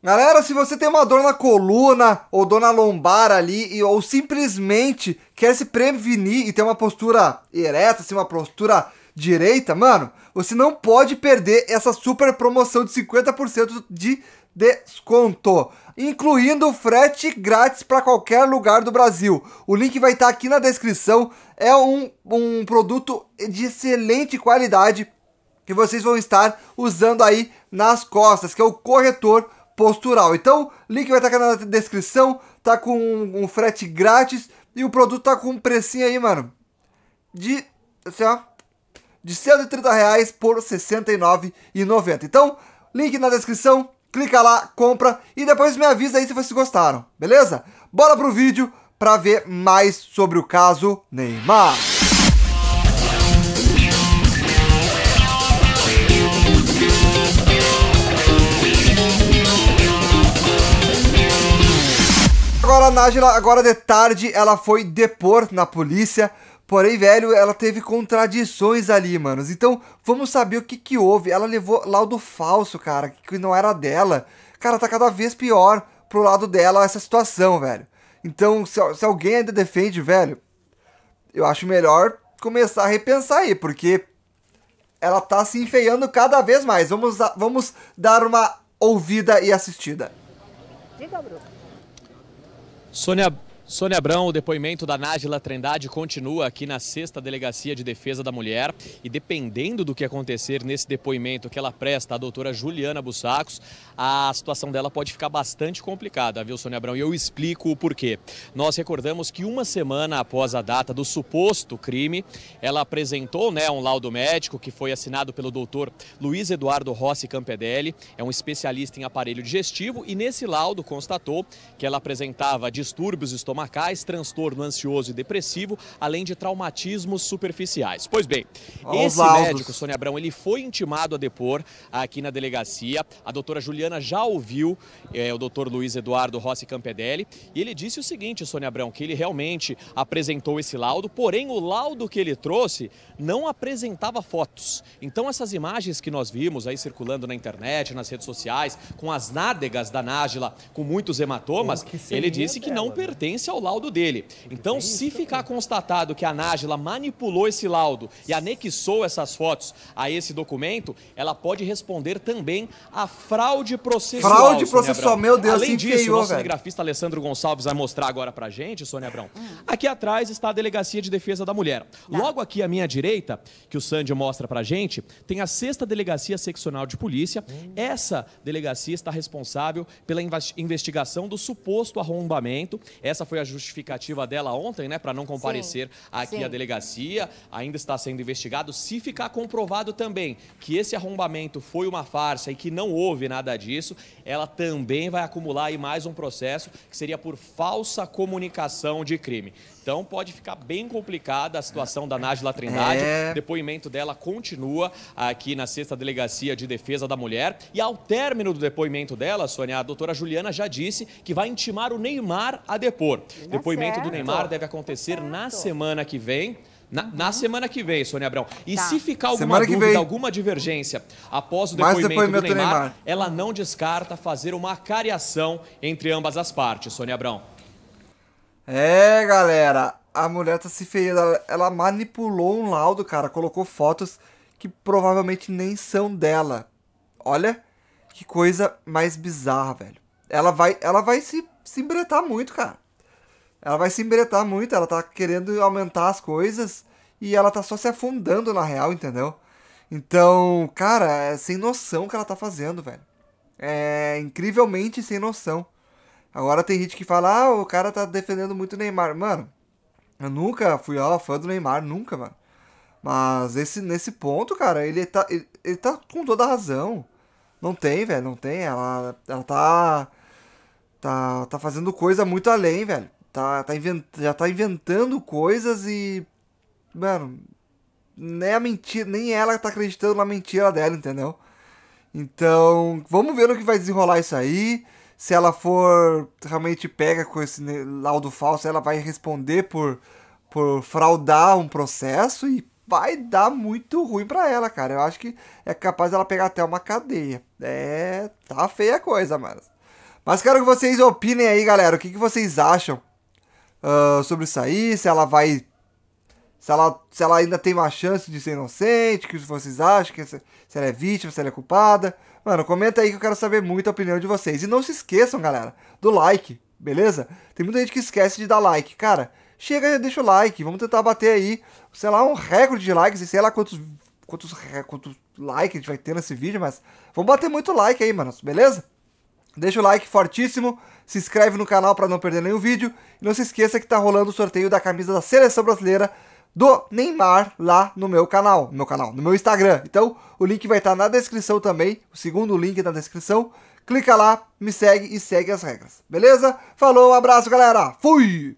Galera, se você tem uma dor na coluna ou dor na lombar ali, e, ou simplesmente quer se prevenir e ter uma postura ereta, assim, uma postura direita, mano, você não pode perder essa super promoção de 50% de desconto, incluindo frete grátis para qualquer lugar do Brasil. O link vai estar tá aqui na descrição. É um, um produto de excelente qualidade que vocês vão estar usando aí nas costas, que é o corretor postural. Então, link vai estar tá aqui na descrição, tá com um, frete grátis e o produto tá com um precinho aí, mano, de, assim, ó, de 130 reais por 69,90. Então, link na descrição, clica lá, compra e depois me avisa aí se vocês gostaram, beleza? Bora pro vídeo para ver mais sobre o caso Neymar. a Nájila, agora de tarde, ela foi depor na polícia. Porém, velho, ela teve contradições ali, manos. Então, vamos saber o que que houve. Ela levou laudo falso, cara, que não era dela. Cara, tá cada vez pior pro lado dela essa situação, velho. Então, se, se alguém ainda defende, velho, eu acho melhor começar a repensar aí, porque ela tá se enfeiando cada vez mais. Vamos, vamos dar uma ouvida e assistida. Diga, Bruno. Sônia Sônia Abrão, o depoimento da Nájila Trindade continua aqui na sexta Delegacia de Defesa da Mulher. E dependendo do que acontecer nesse depoimento que ela presta à doutora Juliana Bussacos, a situação dela pode ficar bastante complicada, viu, Sônia Abrão? E eu explico o porquê. Nós recordamos que uma semana após a data do suposto crime, ela apresentou né, um laudo médico que foi assinado pelo doutor Luiz Eduardo Rossi Campedelli, é um especialista em aparelho digestivo, e nesse laudo constatou que ela apresentava distúrbios estomacais estomacais, transtorno ansioso e depressivo, além de traumatismos superficiais. Pois bem, Olha esse médico, Sônia Abrão, ele foi intimado a depor aqui na delegacia. A doutora Juliana já ouviu é, o doutor Luiz Eduardo Rossi Campedelli e ele disse o seguinte, Sônia Abrão, que ele realmente apresentou esse laudo, porém o laudo que ele trouxe não apresentava fotos. Então essas imagens que nós vimos aí circulando na internet, nas redes sociais, com as nádegas da Nájila, com muitos hematomas, ele disse que não né? pertence ao é o laudo dele. Então, é se ficar constatado que a Nájila manipulou esse laudo e anexou essas fotos a esse documento, ela pode responder também a fraude processual. Fraude processual, meu Deus, Além disso, o nosso velho. cinegrafista Alessandro Gonçalves vai mostrar agora pra gente, Sônia Abrão. Hum. Aqui atrás está a Delegacia de Defesa da Mulher. Tá. Logo aqui à minha direita, que o Sandy mostra pra gente, tem a sexta Delegacia Seccional de Polícia. Hum. Essa delegacia está responsável pela investigação do suposto arrombamento. Essa foi foi a justificativa dela ontem, né, para não comparecer sim, aqui sim. à delegacia. Ainda está sendo investigado. Se ficar comprovado também que esse arrombamento foi uma farsa e que não houve nada disso, ela também vai acumular aí mais um processo que seria por falsa comunicação de crime. Então pode ficar bem complicada a situação da Nájila Trindade. É... O depoimento dela continua aqui na sexta delegacia de defesa da mulher. E ao término do depoimento dela, Sônia, a doutora Juliana já disse que vai intimar o Neymar a depor. Tá depoimento certo. do Neymar deve acontecer na semana que vem. Na, uhum. na, semana que vem, Sônia Abrão. E tá. se ficar alguma dúvida, alguma divergência após o depoimento, depoimento do, Neymar, do Neymar, ela não descarta fazer uma cariação entre ambas as partes, Sônia Abrão. É, galera, a mulher tá se feiando. Ela, ela manipulou um laudo, cara, colocou fotos que provavelmente nem são dela. Olha que coisa mais bizarra, velho. Ela vai, ela vai se, se embretar muito, cara. Ela vai se embretar muito, ela tá querendo aumentar as coisas e ela tá só se afundando na real, entendeu? Então, cara, é sem noção o que ela tá fazendo, velho. É incrivelmente sem noção. Agora tem gente que fala, ah, o cara tá defendendo muito o Neymar. Mano, eu nunca fui ó, fã do Neymar, nunca, mano. Mas esse, nesse ponto, cara, ele tá, ele, ele tá com toda a razão. Não tem, velho, não tem. Ela, ela tá, tá. Tá fazendo coisa muito além, velho tá, tá invent, já tá inventando coisas e. Mano. Nem a mentira, nem ela tá acreditando na mentira dela, entendeu? Então, vamos ver no que vai desenrolar isso aí. Se ela for realmente pega com esse laudo falso, ela vai responder por, por fraudar um processo e vai dar muito ruim para ela, cara. Eu acho que é capaz dela pegar até uma cadeia. É, tá feia a coisa, mano. Mas quero que vocês opinem aí, galera. O que, que vocês acham? uh, sobre sair, se ela vai. Se ela, se ela ainda tem uma chance de ser inocente, o que vocês acham, que se, se ela é vítima, se ela é culpada. Mano, comenta aí que eu quero saber muito a opinião de vocês. E não se esqueçam, galera, do like, beleza? Tem muita gente que esquece de dar like. Cara, chega deixa o like. Vamos tentar bater aí, sei lá, um recorde de likes. Sei lá quantos, quantos, quantos likes a gente vai ter nesse vídeo, mas vamos bater muito like aí, mano, beleza? Deixa o like fortíssimo, se inscreve no canal para não perder nenhum vídeo e não se esqueça que está rolando o sorteio da camisa da seleção brasileira do Neymar lá no meu canal, no meu canal, no meu Instagram. Então, o link vai estar tá na descrição também, o segundo link na descrição. Clica lá, me segue e segue as regras. Beleza? Falou, um abraço, galera. Fui.